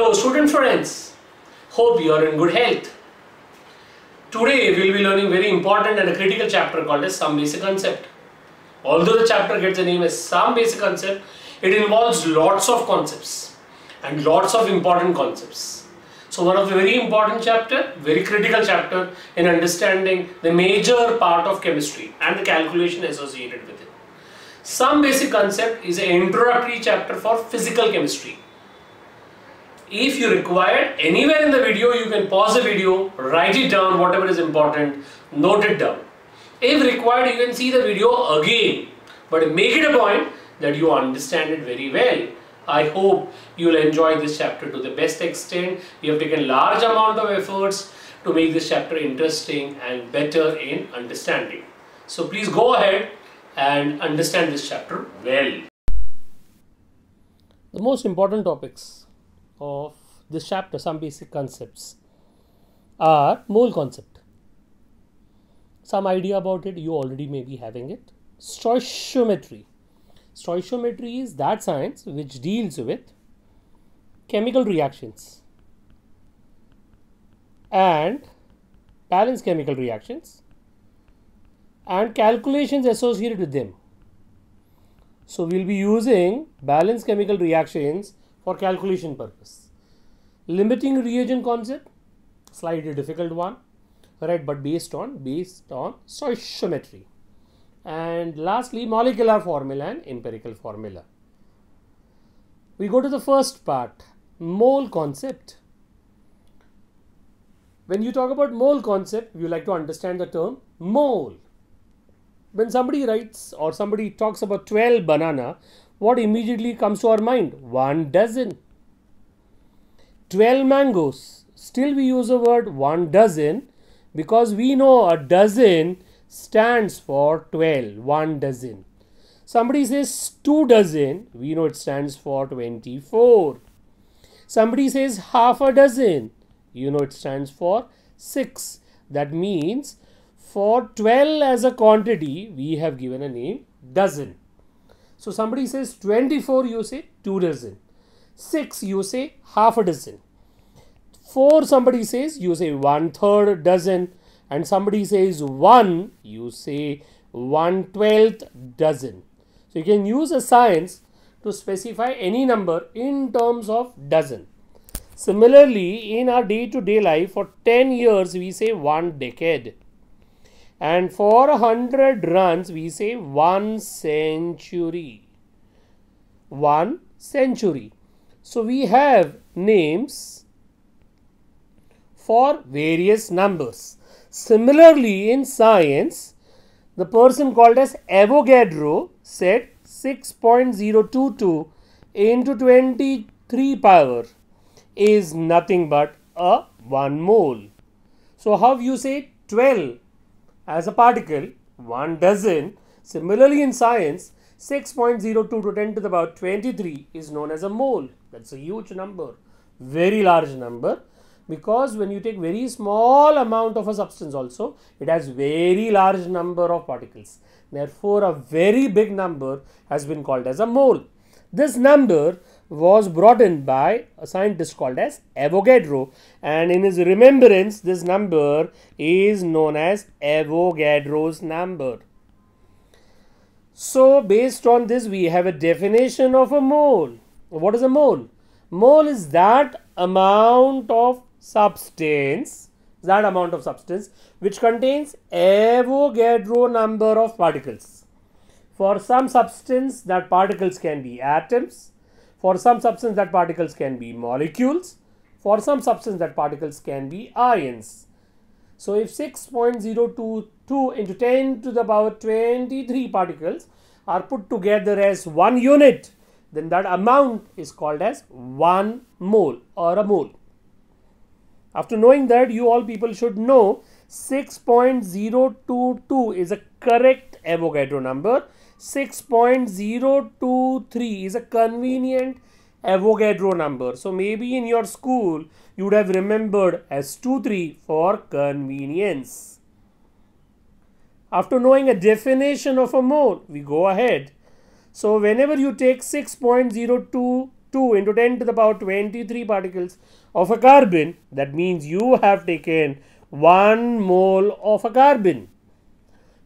Hello student friends, hope you are in good health. Today we will be learning very important and a critical chapter called as Some Basic Concept. Although the chapter gets the name as Some Basic Concept, it involves lots of concepts and lots of important concepts. So one of the very important chapter, very critical chapter in understanding the major part of chemistry and the calculation associated with it. Some basic concept is an introductory chapter for physical chemistry if you require anywhere in the video you can pause the video write it down whatever is important note it down if required you can see the video again but make it a point that you understand it very well I hope you'll enjoy this chapter to the best extent You have taken large amount of efforts to make this chapter interesting and better in understanding so please go ahead and understand this chapter well the most important topics of this chapter, some basic concepts are mole concept. Some idea about it, you already may be having it. Stoichiometry. Stoichiometry is that science which deals with chemical reactions and balance chemical reactions and calculations associated with them. So, we will be using balance chemical reactions for calculation purpose. Limiting reagent concept, slightly difficult one, right, but based on, based on stoichiometry. And lastly, molecular formula and empirical formula. We go to the first part, mole concept. When you talk about mole concept, you like to understand the term mole. When somebody writes or somebody talks about 12 banana, what immediately comes to our mind? One dozen. 12 mangoes. Still we use the word one dozen because we know a dozen stands for 12. One dozen. Somebody says two dozen. We know it stands for 24. Somebody says half a dozen. You know it stands for 6. That means for 12 as a quantity, we have given a name dozen. So somebody says 24, you say 2 dozen. 6, you say half a dozen. 4, somebody says, you say one third dozen. And somebody says 1, you say one twelfth dozen. So you can use a science to specify any number in terms of dozen. Similarly, in our day-to-day -day life, for 10 years, we say one decade. And for 100 runs, we say 1 century. 1 century. So we have names for various numbers. Similarly, in science, the person called as Avogadro said 6.022 into 23 power is nothing but a 1 mole. So how you say 12 as a particle, one dozen. Similarly, in science, 6.02 to 10 to the power 23 is known as a mole. That's a huge number, very large number because when you take very small amount of a substance also, it has very large number of particles. Therefore, a very big number has been called as a mole. This number was brought in by a scientist called as Avogadro and in his remembrance this number is known as Avogadro's number. So based on this we have a definition of a mole. What is a mole? Mole is that amount of substance that amount of substance which contains Avogadro number of particles. For some substance that particles can be atoms for some substance that particles can be molecules. For some substance that particles can be ions. So if 6.022 into 10 to the power 23 particles are put together as one unit, then that amount is called as one mole or a mole. After knowing that, you all people should know 6.022 is a correct Avogadro number. 6.023 is a convenient Avogadro number. So maybe in your school, you would have remembered as 23 for convenience. After knowing a definition of a mole, we go ahead. So whenever you take 6.022 into 10 to the power 23 particles of a carbon, that means you have taken 1 mole of a carbon.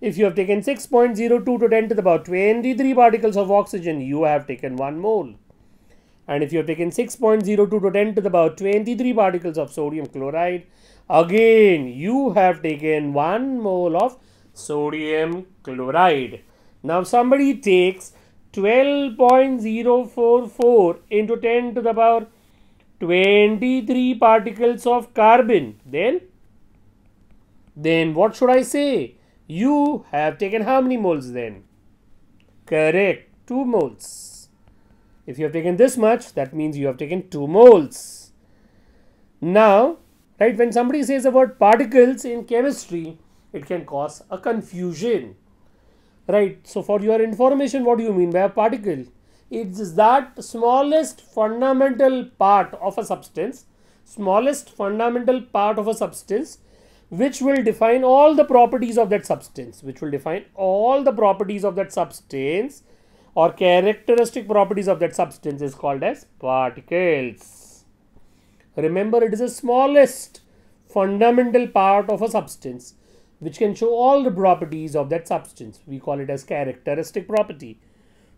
If you have taken 6.02 to 10 to the power 23 particles of oxygen, you have taken 1 mole. And if you have taken 6.02 to 10 to the power 23 particles of sodium chloride, again you have taken 1 mole of sodium chloride. Now somebody takes 12.044 into 10 to the power 23 particles of carbon, then, then what should I say? You have taken how many moles then? Correct, 2 moles. If you have taken this much, that means you have taken 2 moles. Now, right, when somebody says about particles in chemistry, it can cause a confusion. Right, so for your information, what do you mean by a particle? It is that smallest fundamental part of a substance, smallest fundamental part of a substance which will define all the properties of that substance, which will define all the properties of that substance or characteristic properties of that substance is called as particles. Remember, it is the smallest fundamental part of a substance which can show all the properties of that substance. We call it as characteristic property.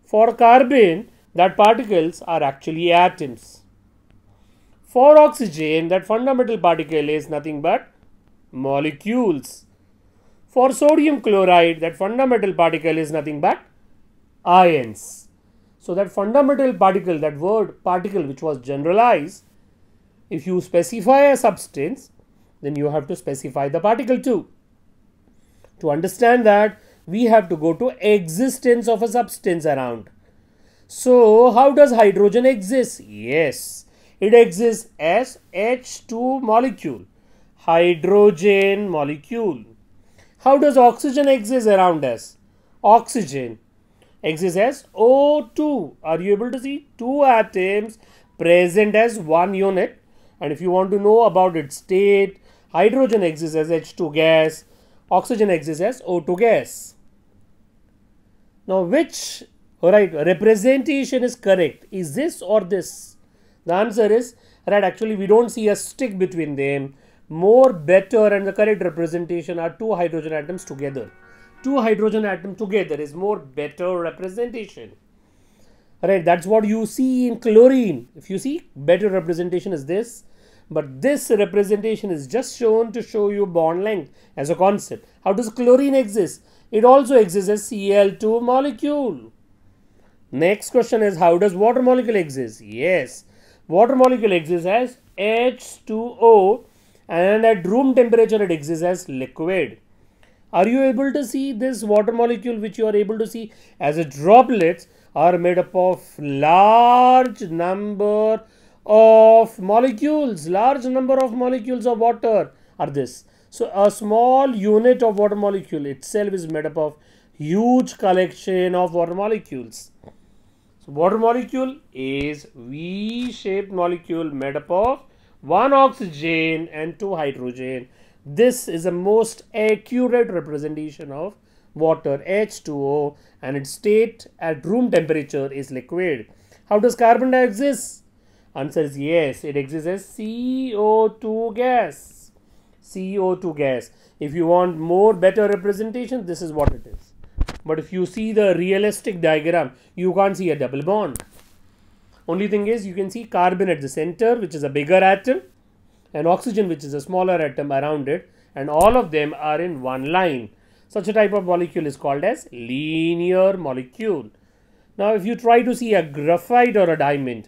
For carbon, that particles are actually atoms. For oxygen, that fundamental particle is nothing but molecules. For sodium chloride, that fundamental particle is nothing but ions. So, that fundamental particle, that word particle which was generalized, if you specify a substance, then you have to specify the particle too. To understand that, we have to go to existence of a substance around. So, how does hydrogen exist? Yes, it exists as H2 molecule hydrogen molecule. How does oxygen exist around us? Oxygen exists as O2. Are you able to see? Two atoms present as one unit. And if you want to know about its state, hydrogen exists as H2 gas, oxygen exists as O2 gas. Now, which right representation is correct? Is this or this? The answer is right. Actually, we don't see a stick between them more better and the correct representation are two hydrogen atoms together two hydrogen atom together is more better representation right that's what you see in chlorine if you see better representation is this but this representation is just shown to show you bond length as a concept how does chlorine exist it also exists as cl2 molecule next question is how does water molecule exist yes water molecule exists as h2o and at room temperature it exists as liquid. Are you able to see this water molecule which you are able to see as a droplets are made up of large number of molecules, large number of molecules of water are this. So a small unit of water molecule itself is made up of huge collection of water molecules. So water molecule is V-shaped molecule made up of one oxygen and two hydrogen. This is the most accurate representation of water H2O and its state at room temperature is liquid. How does carbon dioxide exist? Answer is yes, it exists as CO2 gas. CO2 gas. If you want more better representation, this is what it is. But if you see the realistic diagram, you can't see a double bond. Only thing is you can see carbon at the center which is a bigger atom and oxygen which is a smaller atom around it and all of them are in one line. Such a type of molecule is called as linear molecule. Now if you try to see a graphite or a diamond,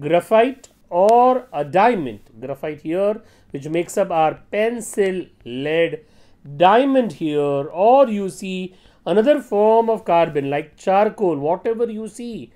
graphite or a diamond, graphite here which makes up our pencil lead diamond here or you see another form of carbon like charcoal whatever you see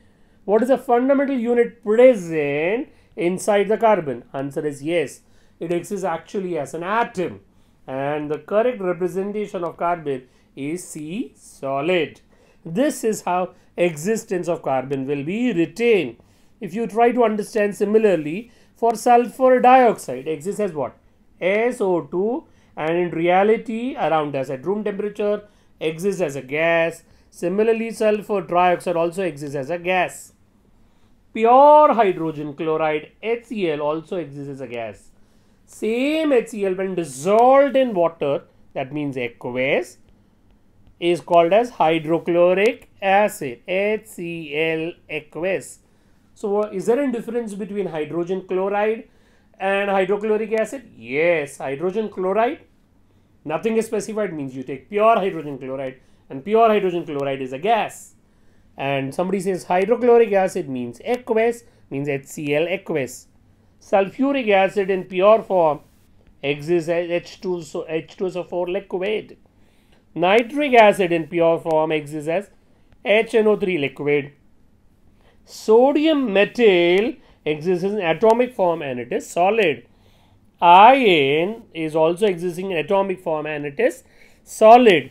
what is the fundamental unit present inside the carbon? Answer is yes. It exists actually as an atom. And the correct representation of carbon is C solid. This is how existence of carbon will be retained. If you try to understand similarly, for sulfur dioxide exists as what? SO2 and in reality around us at room temperature exists as a gas. Similarly, sulfur dioxide also exists as a gas. Pure hydrogen chloride HCl also exists as a gas. Same HCl when dissolved in water, that means aqueous, is called as hydrochloric acid HCl aqueous. So is there a difference between hydrogen chloride and hydrochloric acid? Yes, hydrogen chloride, nothing is specified means you take pure hydrogen chloride and pure hydrogen chloride is a gas and somebody says hydrochloric acid means aqueous means HCl aqueous. Sulfuric acid in pure form exists as H2so H2SO4 liquid. Nitric acid in pure form exists as HNO3 liquid. Sodium metal exists in atomic form and it is solid. Iron is also existing in atomic form and it is solid.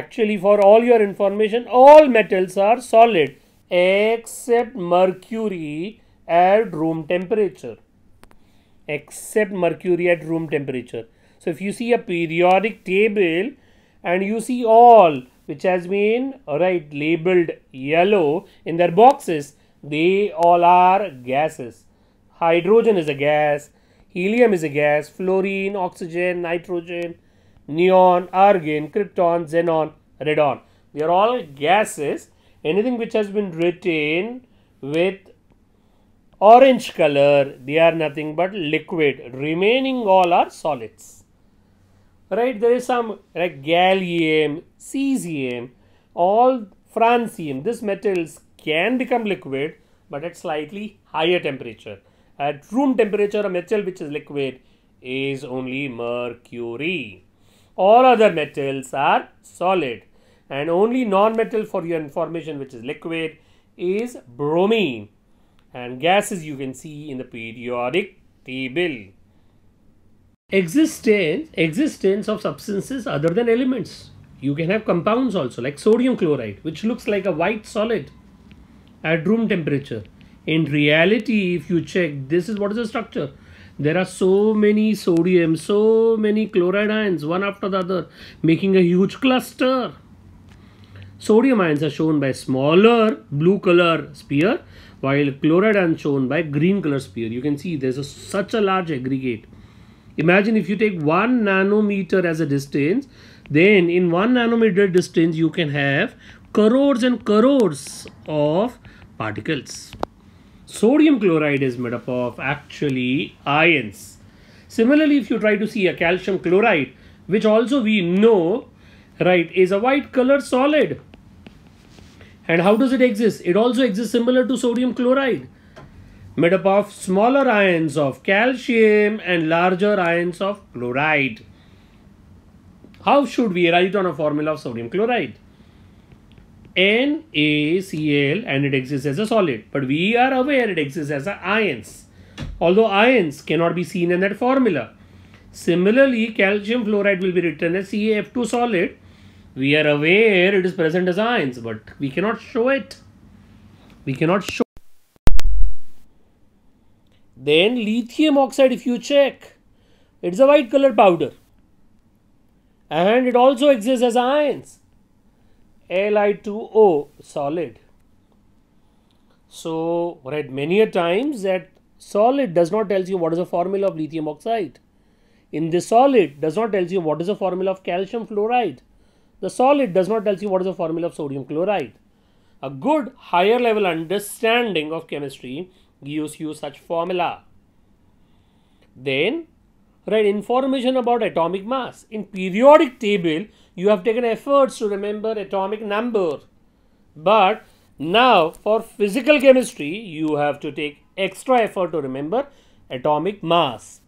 Actually, for all your information, all metals are solid except mercury at room temperature. Except mercury at room temperature. So, if you see a periodic table and you see all which has been alright labeled yellow in their boxes, they all are gases. Hydrogen is a gas, helium is a gas, fluorine, oxygen, nitrogen, neon, argon, krypton, xenon, radon. They are all gases. Anything which has been written with orange color, they are nothing but liquid. Remaining all are solids. Right, there is some like gallium, cesium, all francium. These metals can become liquid, but at slightly higher temperature. At room temperature, a metal which is liquid is only mercury. All other metals are solid and only non-metal for your information which is liquid is bromine and gases you can see in the periodic table. Existence, existence of substances other than elements. You can have compounds also like sodium chloride which looks like a white solid at room temperature. In reality, if you check, this is what is the structure. There are so many sodium, so many chloride ions, one after the other, making a huge cluster. Sodium ions are shown by smaller blue color sphere, while chloride ions shown by green color sphere. You can see there's a, such a large aggregate. Imagine if you take 1 nanometer as a distance, then in 1 nanometer distance you can have crores and crores of particles sodium chloride is made up of actually ions. Similarly, if you try to see a calcium chloride, which also we know, right, is a white color solid. And how does it exist? It also exists similar to sodium chloride, made up of smaller ions of calcium and larger ions of chloride. How should we write on a formula of sodium chloride? NaCl and it exists as a solid. But we are aware it exists as ions. Although ions cannot be seen in that formula. Similarly, calcium fluoride will be written as CaF2 solid. We are aware it is present as ions, but we cannot show it. We cannot show. Then lithium oxide, if you check, it's a white color powder. And it also exists as ions. Li2O solid. So, read many a times that solid does not tells you what is the formula of lithium oxide. In this solid does not tells you what is the formula of calcium fluoride. The solid does not tells you what is the formula of sodium chloride. A good higher level understanding of chemistry gives you such formula. Then write information about atomic mass. In periodic table, you have taken efforts to remember atomic number but now for physical chemistry you have to take extra effort to remember atomic mass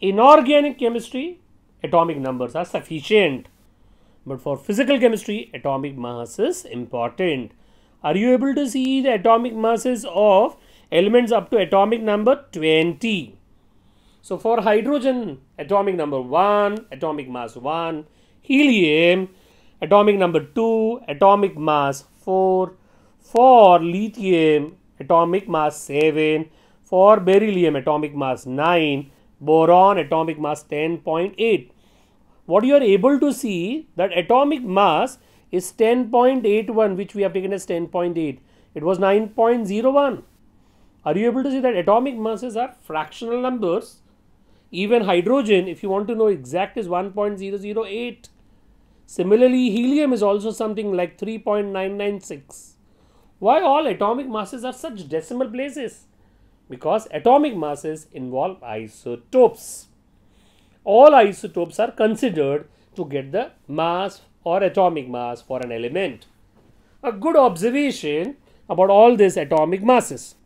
in organic chemistry atomic numbers are sufficient but for physical chemistry atomic mass is important are you able to see the atomic masses of elements up to atomic number 20 so for hydrogen atomic number 1 atomic mass 1 helium atomic number 2 atomic mass 4 for lithium atomic mass 7 for beryllium atomic mass 9 boron atomic mass 10.8 what you are able to see that atomic mass is 10.81 which we have taken as 10.8 it was 9.01 are you able to see that atomic masses are fractional numbers even hydrogen, if you want to know exact, is 1.008. Similarly, helium is also something like 3.996. Why all atomic masses are such decimal places? Because atomic masses involve isotopes. All isotopes are considered to get the mass or atomic mass for an element. A good observation about all these atomic masses,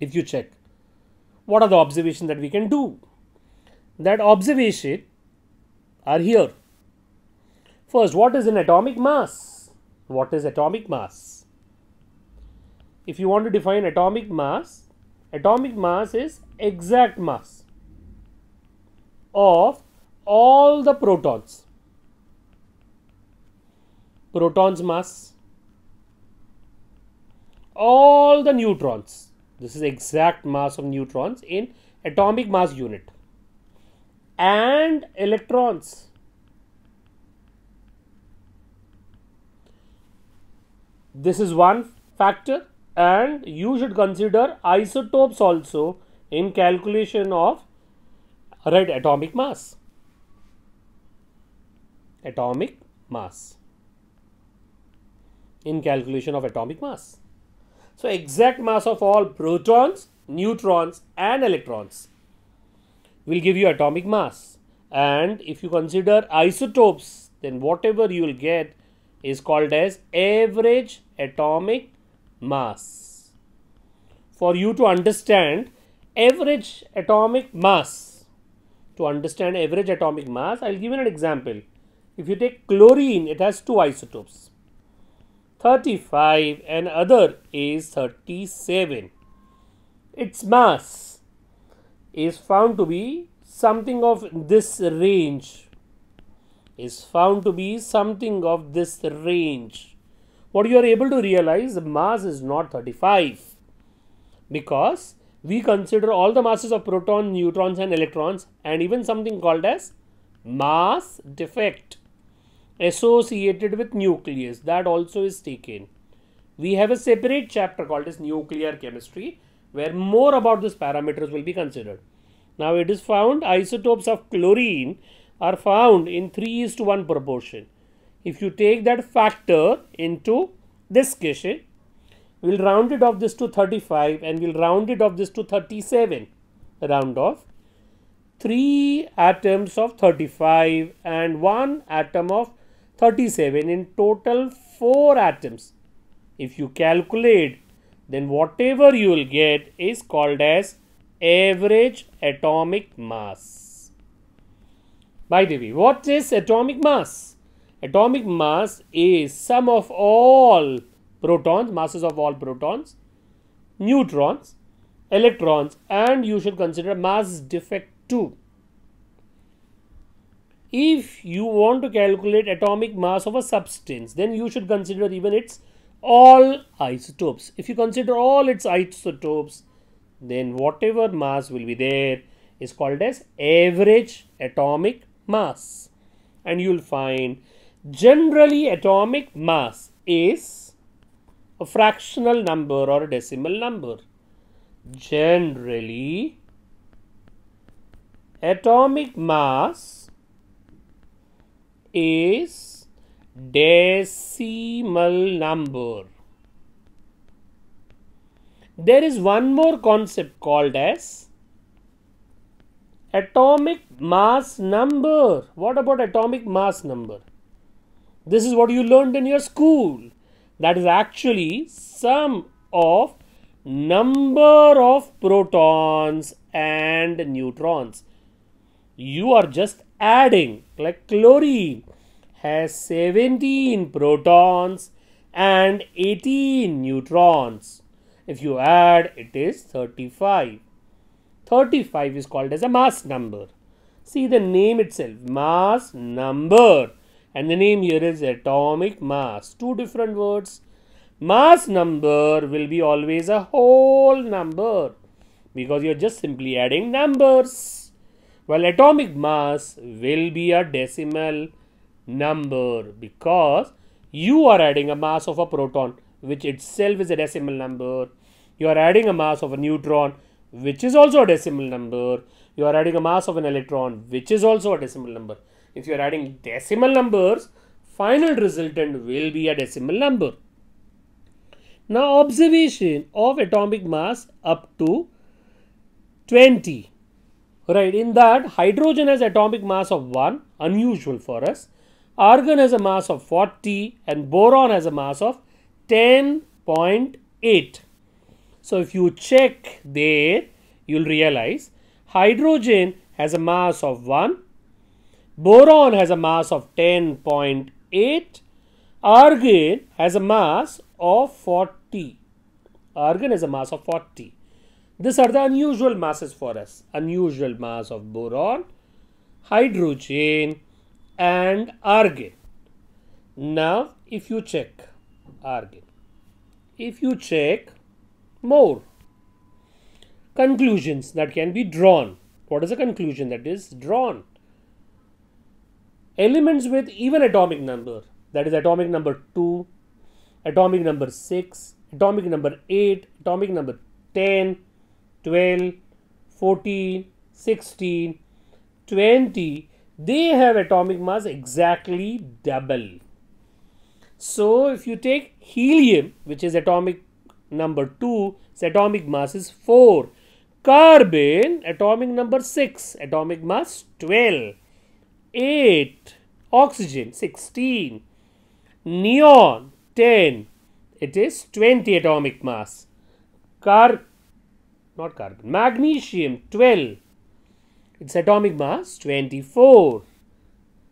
if you check. What are the observations that we can do? that observation are here. First, what is an atomic mass? What is atomic mass? If you want to define atomic mass, atomic mass is exact mass of all the protons. Protons mass. All the neutrons. This is exact mass of neutrons in atomic mass unit and electrons. This is one factor and you should consider isotopes also in calculation of right atomic mass. Atomic mass. In calculation of atomic mass. So exact mass of all protons, neutrons and electrons will give you atomic mass. And if you consider isotopes, then whatever you will get is called as average atomic mass. For you to understand average atomic mass, to understand average atomic mass, I will give you an example. If you take chlorine, it has two isotopes, 35 and other is 37. Its mass is found to be something of this range is found to be something of this range what you are able to realize the mass is not 35 because we consider all the masses of proton neutrons and electrons and even something called as mass defect associated with nucleus that also is taken we have a separate chapter called as nuclear chemistry where more about these parameters will be considered. Now it is found isotopes of chlorine are found in 3 is to 1 proportion. If you take that factor into this case, we'll round it off this to 35 and we'll round it off this to 37. Round off. 3 atoms of 35 and 1 atom of 37. In total, 4 atoms. If you calculate then whatever you will get is called as average atomic mass. By the way, what is atomic mass? Atomic mass is sum of all protons, masses of all protons, neutrons, electrons and you should consider mass defect too. If you want to calculate atomic mass of a substance, then you should consider even its all isotopes. If you consider all its isotopes, then whatever mass will be there is called as average atomic mass. And you will find generally atomic mass is a fractional number or a decimal number. Generally, atomic mass is decimal number. There is one more concept called as atomic mass number. What about atomic mass number? This is what you learned in your school. That is actually sum of number of protons and neutrons. You are just adding like chlorine has 17 protons and 18 neutrons. If you add, it is 35. 35 is called as a mass number. See the name itself, mass number. And the name here is atomic mass. Two different words. Mass number will be always a whole number because you're just simply adding numbers. While atomic mass will be a decimal number because you are adding a mass of a proton which itself is a decimal number you are adding a mass of a neutron which is also a decimal number you are adding a mass of an electron which is also a decimal number if you are adding decimal numbers final resultant will be a decimal number now observation of atomic mass up to 20 right in that hydrogen has atomic mass of 1 unusual for us argon has a mass of 40 and boron has a mass of 10.8. So if you check there, you'll realize hydrogen has a mass of 1, boron has a mass of 10.8, argon has a mass of 40. Argon has a mass of 40. These are the unusual masses for us. Unusual mass of boron, hydrogen, and argon. Now, if you check argon, if you check more conclusions that can be drawn. What is a conclusion that is drawn? Elements with even atomic number, that is atomic number 2, atomic number 6, atomic number 8, atomic number 10, 12, 14, 16, 20 they have atomic mass exactly double. So if you take helium, which is atomic number 2, its atomic mass is 4. Carbon, atomic number 6, atomic mass 12. 8. Oxygen, 16. Neon, 10. It is 20 atomic mass. Car, not carbon, magnesium, 12 its atomic mass 24.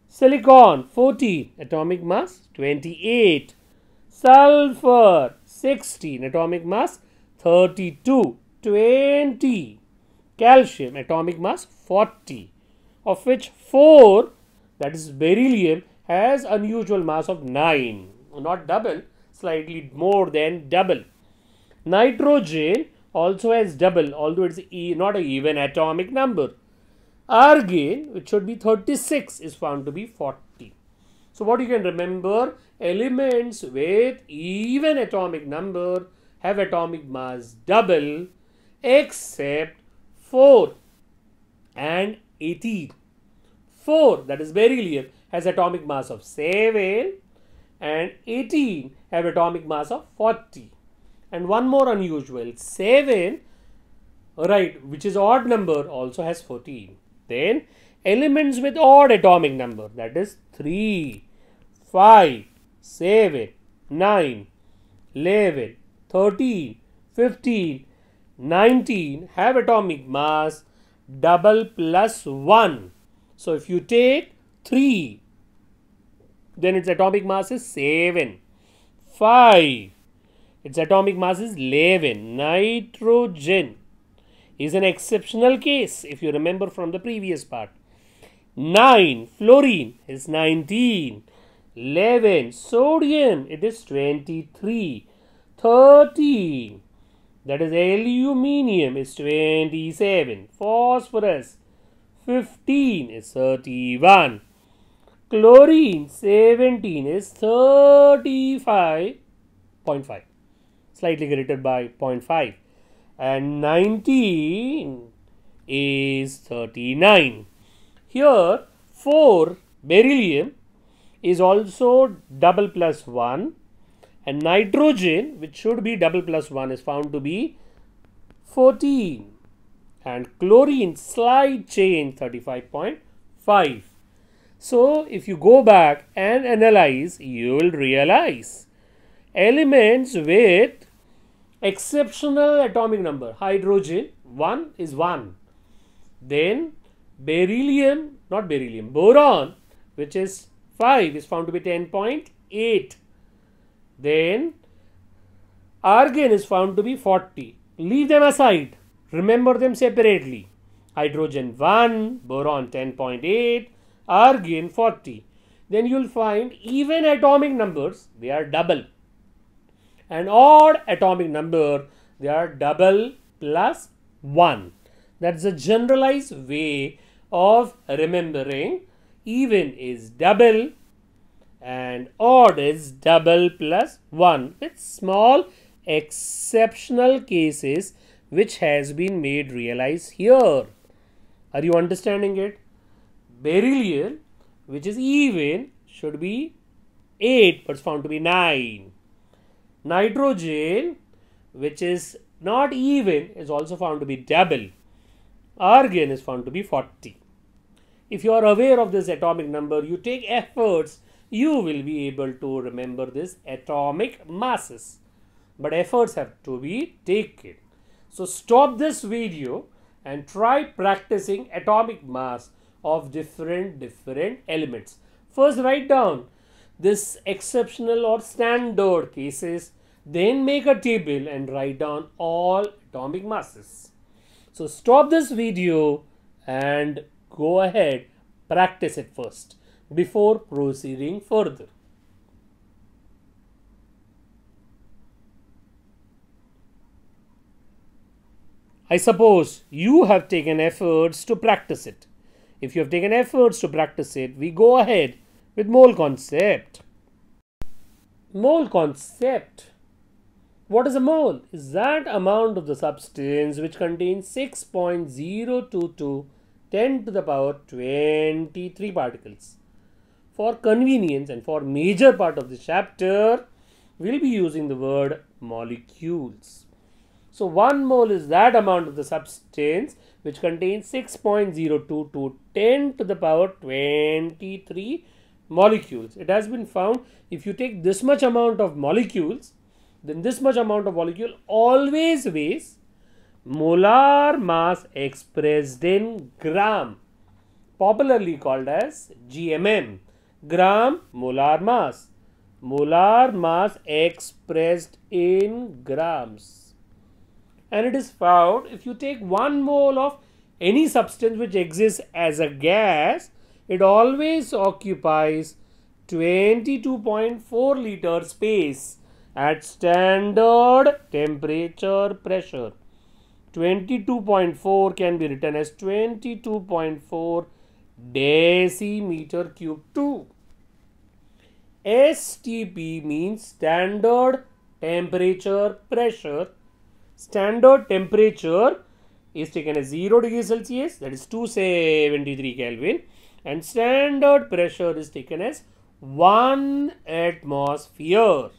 Silicon 40 atomic mass 28. Sulfur 16 atomic mass 32. 20. Calcium atomic mass 40 of which 4 that is beryllium has unusual mass of 9 not double slightly more than double. Nitrogen also has double although it's e not an even atomic number our gain, which should be 36, is found to be 40. So what you can remember, elements with even atomic number have atomic mass double except 4 and 18. 4 that is beryllium has atomic mass of 7 and 18 have atomic mass of 40 and one more unusual 7 right which is odd number also has 14 then elements with odd atomic number that is 3 5 7 9 11 13 15 19 have atomic mass double plus 1 so if you take 3 then its atomic mass is 7 5 its atomic mass is 11 nitrogen is an exceptional case if you remember from the previous part. 9 fluorine is 19 11 sodium it is 23 13 that is aluminum is 27 phosphorus 15 is 31 chlorine 17 is 35.5 slightly greater by 0.5 and 19 is 39. Here 4 beryllium is also double plus 1 and nitrogen which should be double plus 1 is found to be 14 and chlorine slight change 35.5. So if you go back and analyze you will realize elements with exceptional atomic number hydrogen 1 is 1 then beryllium not beryllium boron which is 5 is found to be 10.8 then argon is found to be 40 leave them aside remember them separately hydrogen 1 boron 10.8 argon 40 then you will find even atomic numbers they are double an odd atomic number, they are double plus 1. That's a generalized way of remembering even is double and odd is double plus 1 with small exceptional cases which has been made realize here. Are you understanding it? Beryllium which is even should be 8 but it's found to be 9. Nitrogen, which is not even, is also found to be double. Argon is found to be 40. If you are aware of this atomic number, you take efforts, you will be able to remember this atomic masses. But efforts have to be taken. So stop this video and try practicing atomic mass of different different elements. First write down this exceptional or standard cases, then make a table and write down all atomic masses. So stop this video and go ahead, practice it first before proceeding further. I suppose you have taken efforts to practice it. If you have taken efforts to practice it, we go ahead with mole concept. Mole concept. What is a mole? Is that amount of the substance which contains 6.022 10 to the power 23 particles. For convenience and for major part of this chapter, we'll be using the word molecules. So 1 mole is that amount of the substance which contains six point zero two two ten 10 to the power 23 molecules. It has been found if you take this much amount of molecules, then this much amount of molecule always weighs molar mass expressed in gram, popularly called as GMM, gram molar mass, molar mass expressed in grams. And it is found if you take one mole of any substance which exists as a gas, it always occupies 22.4 liter space at standard temperature pressure. 22.4 can be written as 22.4 decimeter cube 2. STP means standard temperature pressure. Standard temperature is taken as 0 degree Celsius that is 273 Kelvin and standard pressure is taken as 1 atmosphere.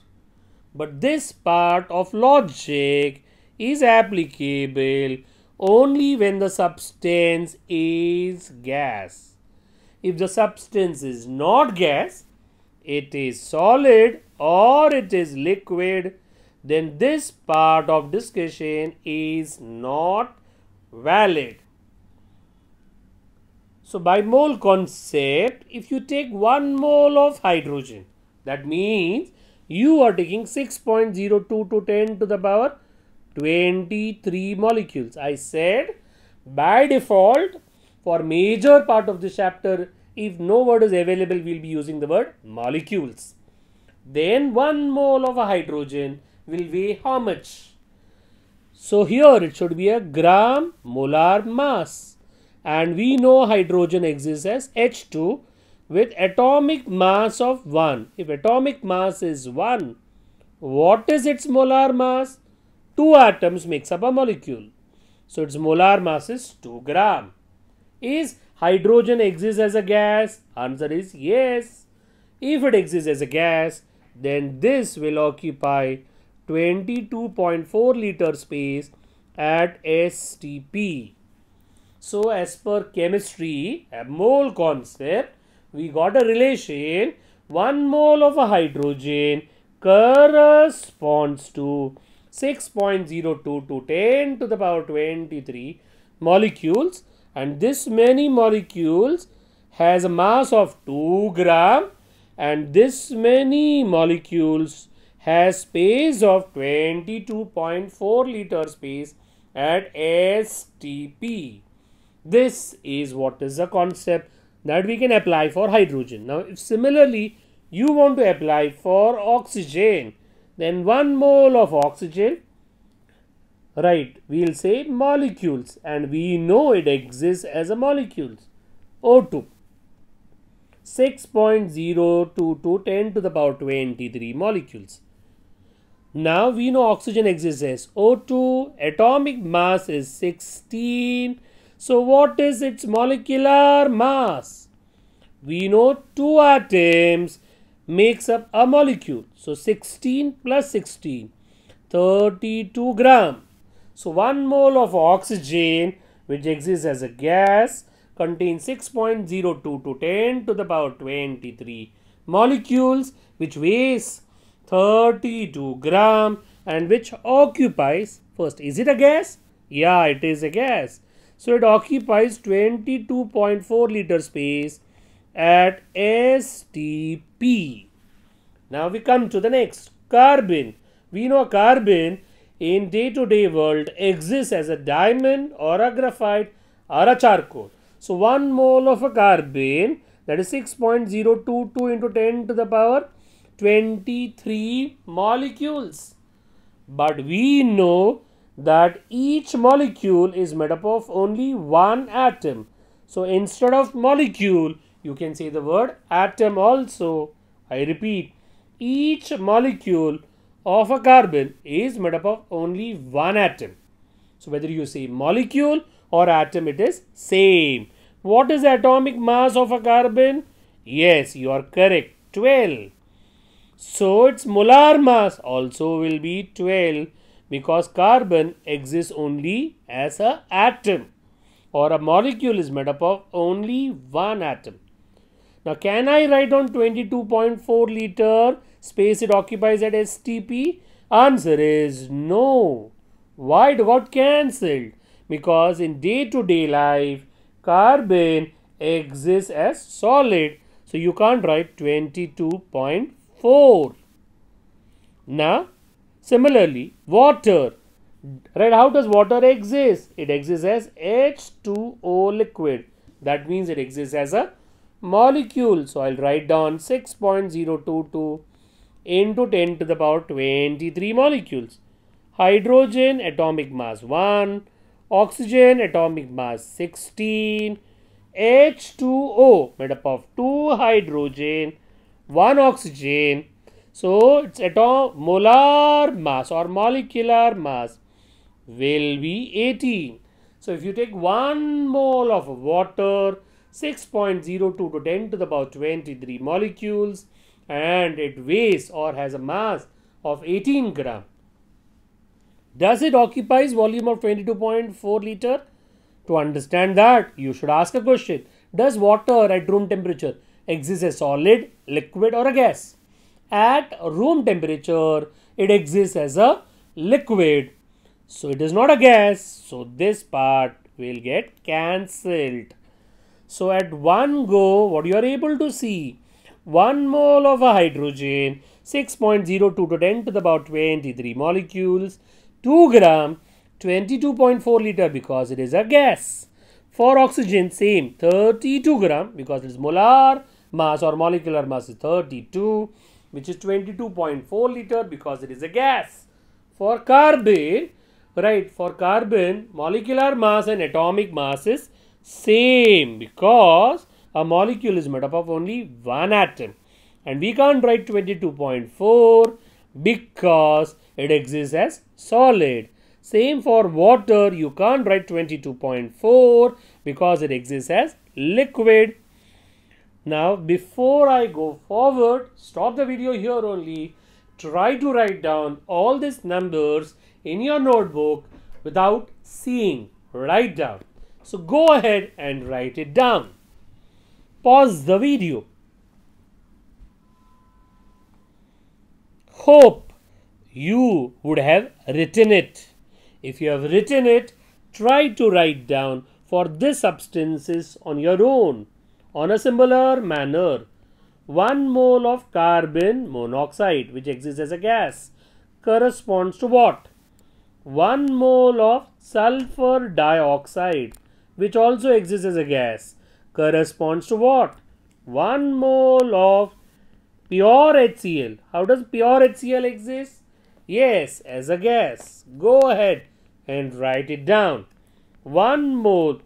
But this part of logic is applicable only when the substance is gas. If the substance is not gas, it is solid or it is liquid, then this part of discussion is not valid. So by mole concept, if you take 1 mole of hydrogen, that means you are taking 6.02 to 10 to the power 23 molecules. I said by default for major part of this chapter, if no word is available, we'll be using the word molecules. Then 1 mole of a hydrogen will weigh how much? So here it should be a gram molar mass and we know hydrogen exists as H2 with atomic mass of 1. If atomic mass is 1, what is its molar mass? 2 atoms makes up a molecule. So its molar mass is 2 gram. Is hydrogen exists as a gas? Answer is yes. If it exists as a gas, then this will occupy 22.4 liter space at STP. So as per chemistry, a mole concept, we got a relation 1 mole of a hydrogen corresponds to 6.02 to 10 to the power 23 molecules and this many molecules has a mass of 2 gram and this many molecules has space of 22.4 liter space at STP. This is what is the concept that we can apply for hydrogen. Now, if similarly you want to apply for oxygen, then one mole of oxygen, right, we'll say molecules and we know it exists as a molecules, O2. 6.022 10 to the power 23 molecules. Now we know oxygen exists as O2, atomic mass is 16 so what is its molecular mass? We know two atoms makes up a molecule. So 16 plus 16, 32 gram. So 1 mole of oxygen which exists as a gas contains 6.02 to 10 to the power 23 molecules which weighs 32 gram and which occupies first is it a gas yeah it is a gas so it occupies 22.4 liter space at STP. Now we come to the next carbon. We know carbon in day-to-day -day world exists as a diamond or a graphite or a charcoal. So 1 mole of a carbon that is 6.022 into 10 to the power 23 molecules. But we know that each molecule is made up of only one atom. So instead of molecule, you can say the word atom also. I repeat, each molecule of a carbon is made up of only one atom. So whether you say molecule or atom, it is same. What is the atomic mass of a carbon? Yes, you are correct, 12. So its molar mass also will be 12 because carbon exists only as a atom or a molecule is made up of only one atom. Now can I write on 22.4 liter space it occupies at STP? Answer is no. Why it got cancelled? Because in day-to-day -day life, carbon exists as solid. So you can't write 22.4. Now Similarly, water, right? How does water exist? It exists as H2O liquid. That means it exists as a molecule. So, I will write down 6.022 into 10 to the power 23 molecules. Hydrogen atomic mass 1, oxygen atomic mass 16, H2O made up of 2 hydrogen, 1 oxygen so, its atom molar mass or molecular mass will be 18. So, if you take 1 mole of water, 6.02 to 10 to the power 23 molecules and it weighs or has a mass of 18 gram. Does it occupies volume of 22.4 liter? To understand that, you should ask a question. Does water at room temperature exist as solid, liquid or a gas? at room temperature, it exists as a liquid. So it is not a gas. So this part will get cancelled. So at one go, what you are able to see, 1 mole of a hydrogen, 6.02 to 10 to the power 23 molecules, 2 gram, 22.4 liter because it is a gas. For oxygen, same 32 gram because it is molar mass or molecular mass is 32 which is 22.4 liter because it is a gas. For carbon, right, for carbon, molecular mass and atomic mass is same because a molecule is made up of only one atom. And we can't write 22.4 because it exists as solid. Same for water, you can't write 22.4 because it exists as liquid. Now, before I go forward, stop the video here only. Try to write down all these numbers in your notebook without seeing. Write down. So go ahead and write it down. Pause the video. Hope you would have written it. If you have written it, try to write down for this substances on your own. On a similar manner, 1 mole of carbon monoxide, which exists as a gas, corresponds to what? 1 mole of sulfur dioxide, which also exists as a gas, corresponds to what? 1 mole of pure HCl. How does pure HCl exist? Yes, as a gas. Go ahead and write it down. 1 mole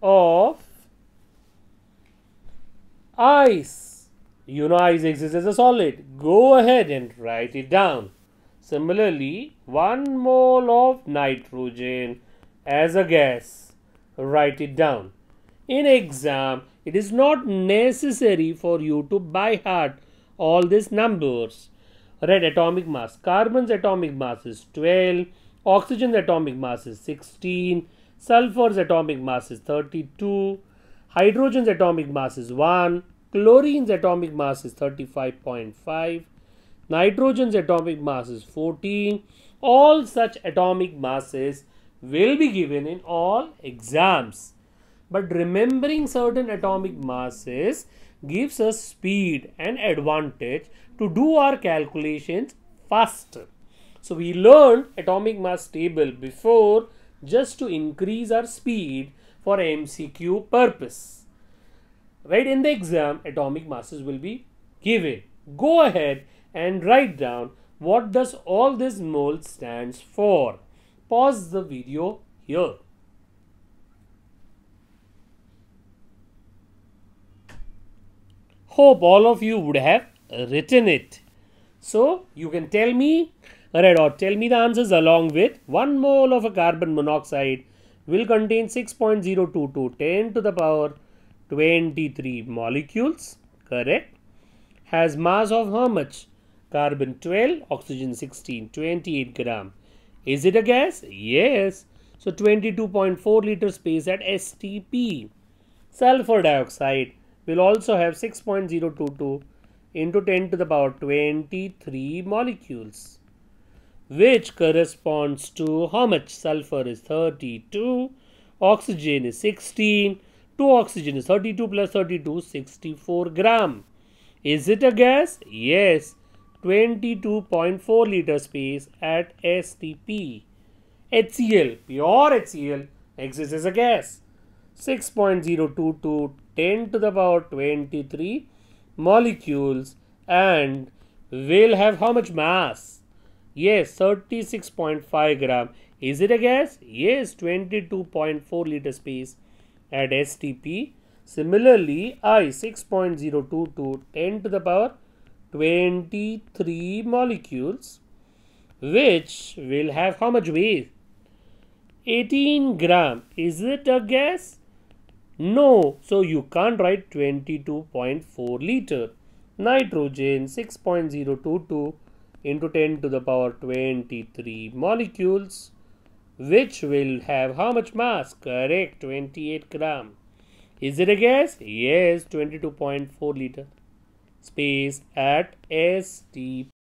of ice. You know ice exists as a solid. Go ahead and write it down. Similarly, 1 mole of nitrogen as a gas. Write it down. In exam, it is not necessary for you to by heart all these numbers. Read atomic mass. Carbon's atomic mass is 12. Oxygen's atomic mass is 16. Sulfur's atomic mass is 32. Hydrogen's atomic mass is 1. Chlorine's atomic mass is 35.5. Nitrogen's atomic mass is 14. All such atomic masses will be given in all exams. But remembering certain atomic masses gives us speed and advantage to do our calculations faster. So we learned atomic mass table before just to increase our speed for MCQ purpose. Right in the exam, atomic masses will be given. Go ahead and write down what does all this mole stands for. Pause the video here. Hope all of you would have written it. So you can tell me, alright, or tell me the answers along with 1 mole of a carbon monoxide will contain 6.02 to 10 to the power 23 molecules, correct? Has mass of how much? Carbon 12, oxygen 16, 28 gram. Is it a gas? Yes. So 22.4 liter space at STP. Sulfur dioxide will also have 6.022 into 10 to the power 23 molecules which corresponds to how much sulfur is 32 oxygen is 16 2 oxygen is 32 plus 32 64 gram is it a gas yes 22.4 liter space at stp hcl pure hcl exists as a gas 6.02 to 10 to the power 23 molecules and will have how much mass Yes, 36.5 gram. Is it a gas? Yes, 22.4 liter space at STP. Similarly, I 6.02 to 10 to the power 23 molecules, which will have how much weight? 18 gram. Is it a gas? No. So you can't write 22.4 liter. Nitrogen 6.02 to into 10 to the power 23 molecules which will have how much mass correct 28 gram is it a gas yes 22.4 liter space at STP.